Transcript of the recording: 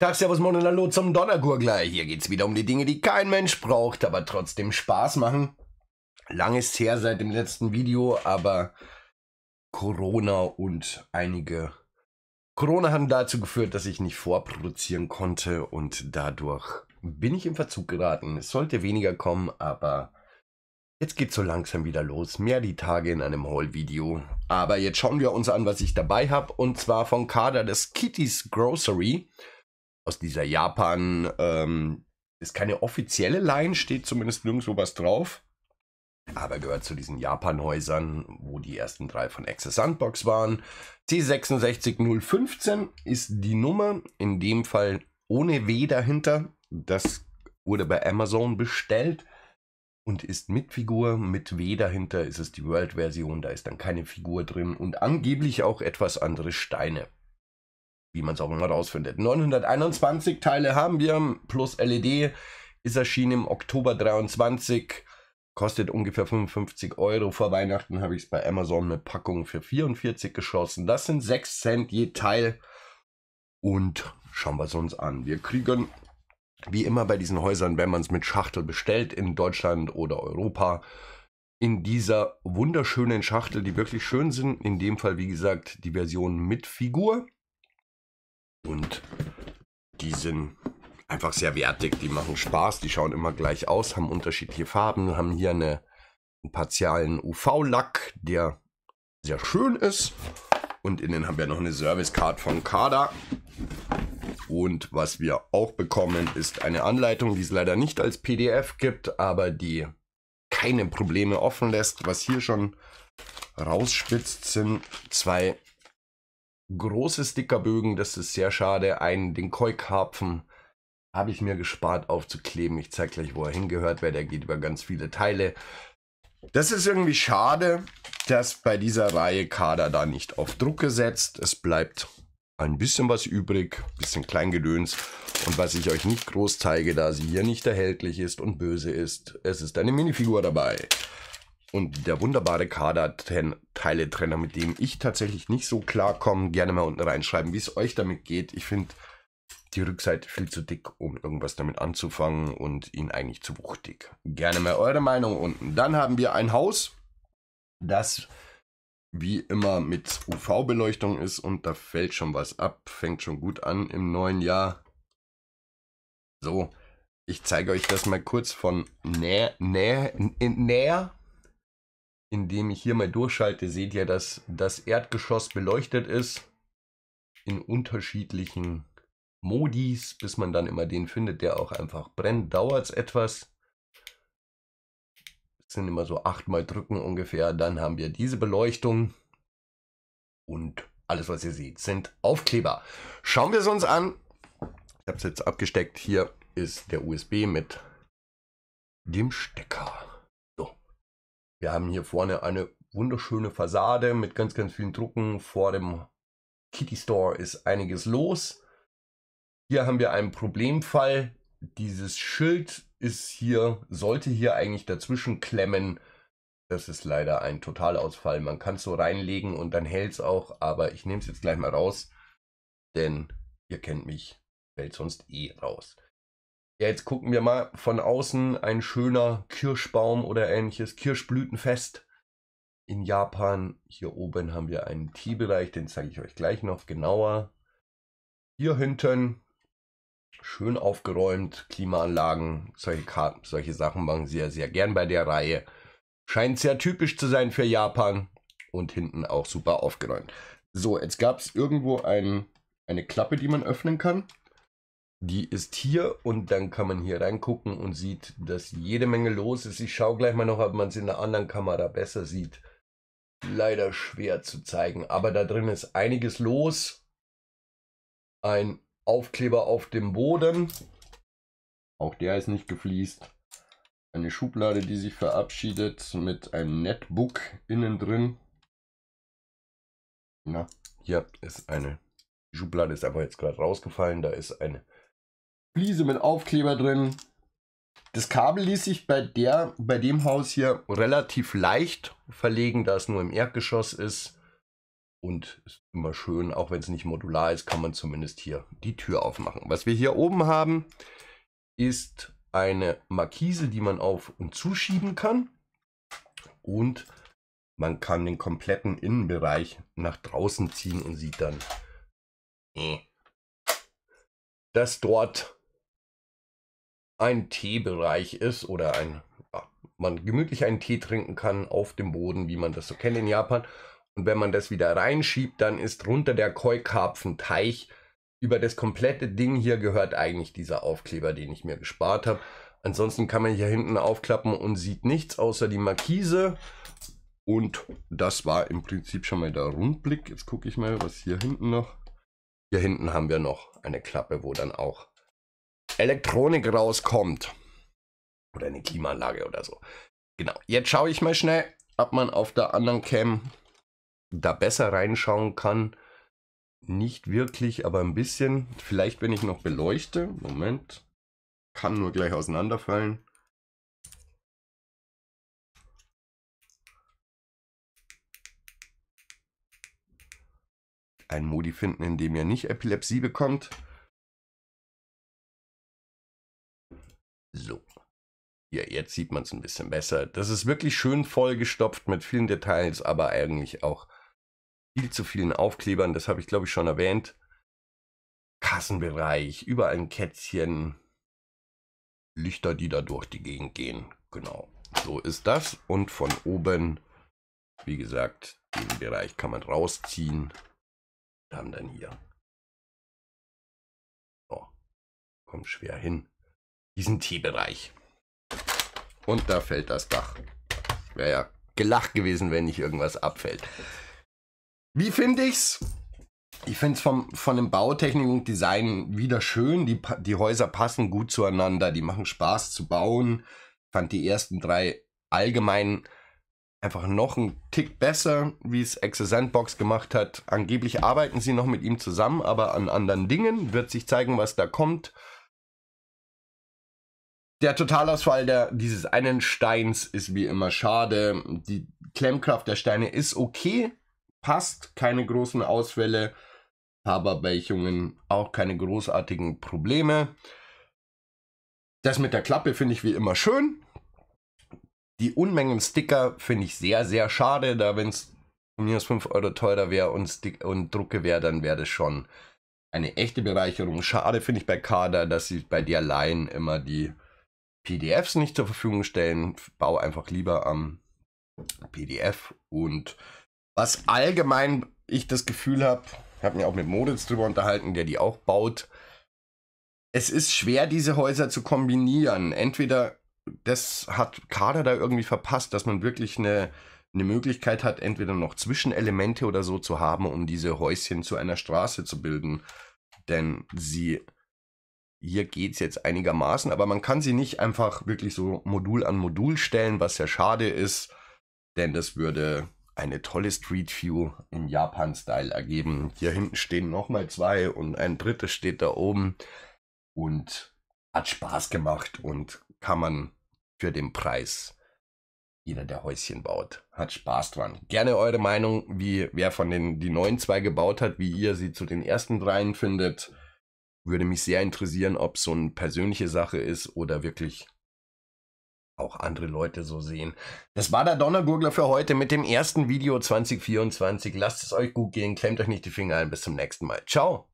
Tag, Servus, Moin und Hallo zum Donnergurgler. Hier geht's wieder um die Dinge, die kein Mensch braucht, aber trotzdem Spaß machen. Lang ist her seit dem letzten Video, aber Corona und einige Corona haben dazu geführt, dass ich nicht vorproduzieren konnte und dadurch bin ich im Verzug geraten. Es sollte weniger kommen, aber Jetzt geht's so langsam wieder los, mehr die Tage in einem Haul-Video. Aber jetzt schauen wir uns an, was ich dabei habe, und zwar von Kader des Kitty's Grocery aus dieser Japan. Ähm, ist keine offizielle Line, steht zumindest nirgendwo was drauf. Aber gehört zu diesen Japan-Häusern, wo die ersten drei von Access Sandbox waren. C66015 ist die Nummer, in dem Fall ohne W dahinter. Das wurde bei Amazon bestellt und ist mit Figur. Mit W dahinter ist es die World-Version, da ist dann keine Figur drin und angeblich auch etwas andere Steine. Wie man es auch immer rausfindet. 921 Teile haben wir, plus LED, ist erschienen im Oktober 23, kostet ungefähr 55 Euro. Vor Weihnachten habe ich es bei Amazon eine Packung für 44 geschossen. Das sind 6 Cent je Teil. Und schauen wir es uns an. Wir kriegen wie immer bei diesen Häusern, wenn man es mit Schachtel bestellt in Deutschland oder Europa, in dieser wunderschönen Schachtel, die wirklich schön sind. In dem Fall, wie gesagt, die Version mit Figur. Und die sind einfach sehr wertig, die machen Spaß, die schauen immer gleich aus, haben unterschiedliche Farben, haben hier eine, einen partialen UV-Lack, der sehr schön ist. Und innen haben wir noch eine Service-Card von Kader. Und was wir auch bekommen, ist eine Anleitung, die es leider nicht als PDF gibt, aber die keine Probleme offen lässt. Was hier schon rausspitzt, sind zwei große Stickerbögen. Das ist sehr schade. Einen, den Keukarpfen, habe ich mir gespart aufzukleben. Ich zeige gleich, wo er hingehört, weil der geht über ganz viele Teile. Das ist irgendwie schade, dass bei dieser Reihe Kader da nicht auf Druck gesetzt. Es bleibt ein bisschen was übrig, bisschen Kleingedöns. Und was ich euch nicht groß zeige, da sie hier nicht erhältlich ist und böse ist, es ist eine Minifigur dabei. Und der wunderbare Kader-Teile-Trenner, mit dem ich tatsächlich nicht so klarkomme, gerne mal unten reinschreiben, wie es euch damit geht. Ich finde die Rückseite viel zu dick, um irgendwas damit anzufangen und ihn eigentlich zu wuchtig. Gerne mal eure Meinung unten. Dann haben wir ein Haus, das wie immer mit UV-Beleuchtung ist und da fällt schon was ab. Fängt schon gut an im neuen Jahr. So, ich zeige euch das mal kurz von näher, näher, näher. Indem ich hier mal durchschalte, seht ihr, dass das Erdgeschoss beleuchtet ist. In unterschiedlichen Modis, bis man dann immer den findet, der auch einfach brennt. Dauert es etwas sind immer so achtmal drücken ungefähr. Dann haben wir diese Beleuchtung. Und alles, was ihr seht, sind Aufkleber. Schauen wir es uns an. Ich habe es jetzt abgesteckt. Hier ist der USB mit dem Stecker. So. Wir haben hier vorne eine wunderschöne Fassade mit ganz, ganz vielen Drucken. Vor dem Kitty Store ist einiges los. Hier haben wir einen Problemfall. Dieses Schild ist hier, sollte hier eigentlich dazwischen klemmen. Das ist leider ein Totalausfall. Man kann es so reinlegen und dann hält es auch, aber ich nehme es jetzt gleich mal raus, denn ihr kennt mich, fällt sonst eh raus. Ja, jetzt gucken wir mal von außen ein schöner Kirschbaum oder ähnliches, Kirschblütenfest in Japan. Hier oben haben wir einen Teebereich, den zeige ich euch gleich noch genauer. Hier hinten schön aufgeräumt, Klimaanlagen, solche, Karten, solche Sachen machen sie ja sehr gern bei der Reihe. Scheint sehr typisch zu sein für Japan und hinten auch super aufgeräumt. So, jetzt gab es irgendwo ein, eine Klappe, die man öffnen kann. Die ist hier und dann kann man hier reingucken und sieht, dass jede Menge los ist. Ich schaue gleich mal noch, ob man es in der anderen Kamera besser sieht. Leider schwer zu zeigen, aber da drin ist einiges los. Ein Aufkleber auf dem Boden. Auch der ist nicht gefliest. Eine Schublade, die sich verabschiedet mit einem Netbook innen drin. Na, hier ist eine Schublade ist aber jetzt gerade rausgefallen. Da ist eine Fliese mit Aufkleber drin. Das Kabel ließ sich bei, der, bei dem Haus hier relativ leicht verlegen, da es nur im Erdgeschoss ist. Und ist immer schön, auch wenn es nicht modular ist, kann man zumindest hier die Tür aufmachen. Was wir hier oben haben, ist eine Markise, die man auf und zuschieben kann. Und man kann den kompletten Innenbereich nach draußen ziehen und sieht dann, äh, dass dort ein Teebereich ist oder ein, ja, man gemütlich einen Tee trinken kann auf dem Boden, wie man das so kennt in Japan. Und wenn man das wieder reinschiebt, dann ist runter der Koi-Karpfen-Teich. Über das komplette Ding hier gehört eigentlich dieser Aufkleber, den ich mir gespart habe. Ansonsten kann man hier hinten aufklappen und sieht nichts außer die Markise. Und das war im Prinzip schon mal der Rundblick. Jetzt gucke ich mal, was hier hinten noch. Hier hinten haben wir noch eine Klappe, wo dann auch Elektronik rauskommt. Oder eine Klimaanlage oder so. Genau, jetzt schaue ich mal schnell, ob man auf der anderen Cam da besser reinschauen kann. Nicht wirklich, aber ein bisschen. Vielleicht, wenn ich noch beleuchte. Moment. Kann nur gleich auseinanderfallen. Ein Modi finden, in dem ihr nicht Epilepsie bekommt. So. Ja, jetzt sieht man es ein bisschen besser. Das ist wirklich schön vollgestopft mit vielen Details, aber eigentlich auch viel zu vielen Aufklebern, das habe ich glaube ich schon erwähnt. Kassenbereich, überall ein Kätzchen, Lichter, die da durch die Gegend gehen. Genau, so ist das. Und von oben, wie gesagt, den Bereich kann man rausziehen. Wir haben dann hier. So, kommt schwer hin. Diesen T-Bereich. Und da fällt das Dach. Wäre ja gelacht gewesen, wenn nicht irgendwas abfällt. Wie finde ich's? Ich finde es von dem Bautechnik und Design wieder schön. Die, die Häuser passen gut zueinander, die machen Spaß zu bauen. Ich fand die ersten drei allgemein einfach noch einen Tick besser, wie es Excel Sandbox gemacht hat. Angeblich arbeiten sie noch mit ihm zusammen, aber an anderen Dingen wird sich zeigen, was da kommt. Der Totalausfall der, dieses einen Steins ist wie immer schade. Die Klemmkraft der Steine ist okay, passt, keine großen Ausfälle, Haberbeichungen, auch keine großartigen Probleme. Das mit der Klappe finde ich wie immer schön. Die Unmengen Sticker finde ich sehr, sehr schade, da wenn es minus 5 Euro teurer wäre und, und Drucke wäre, dann wäre das schon eine echte Bereicherung. Schade finde ich bei Kader, dass sie bei der Line immer die PDFs nicht zur Verfügung stellen. Bau einfach lieber am PDF und was allgemein ich das Gefühl habe, ich habe mich auch mit Moritz drüber unterhalten, der die auch baut. Es ist schwer, diese Häuser zu kombinieren. Entweder das hat Kader da irgendwie verpasst, dass man wirklich eine, eine Möglichkeit hat, entweder noch Zwischenelemente oder so zu haben, um diese Häuschen zu einer Straße zu bilden. Denn sie, hier geht es jetzt einigermaßen, aber man kann sie nicht einfach wirklich so Modul an Modul stellen, was ja schade ist, denn das würde eine tolle Street View im Japan-Style ergeben. Hier hinten stehen nochmal zwei und ein drittes steht da oben und hat Spaß gemacht und kann man für den Preis jeder, der Häuschen baut, hat Spaß dran. Gerne eure Meinung, wie wer von den die neuen zwei gebaut hat, wie ihr sie zu den ersten dreien findet. Würde mich sehr interessieren, ob es so eine persönliche Sache ist oder wirklich auch andere Leute so sehen. Das war der Donnergurgler für heute mit dem ersten Video 2024. Lasst es euch gut gehen, klemmt euch nicht die Finger ein. Bis zum nächsten Mal. Ciao.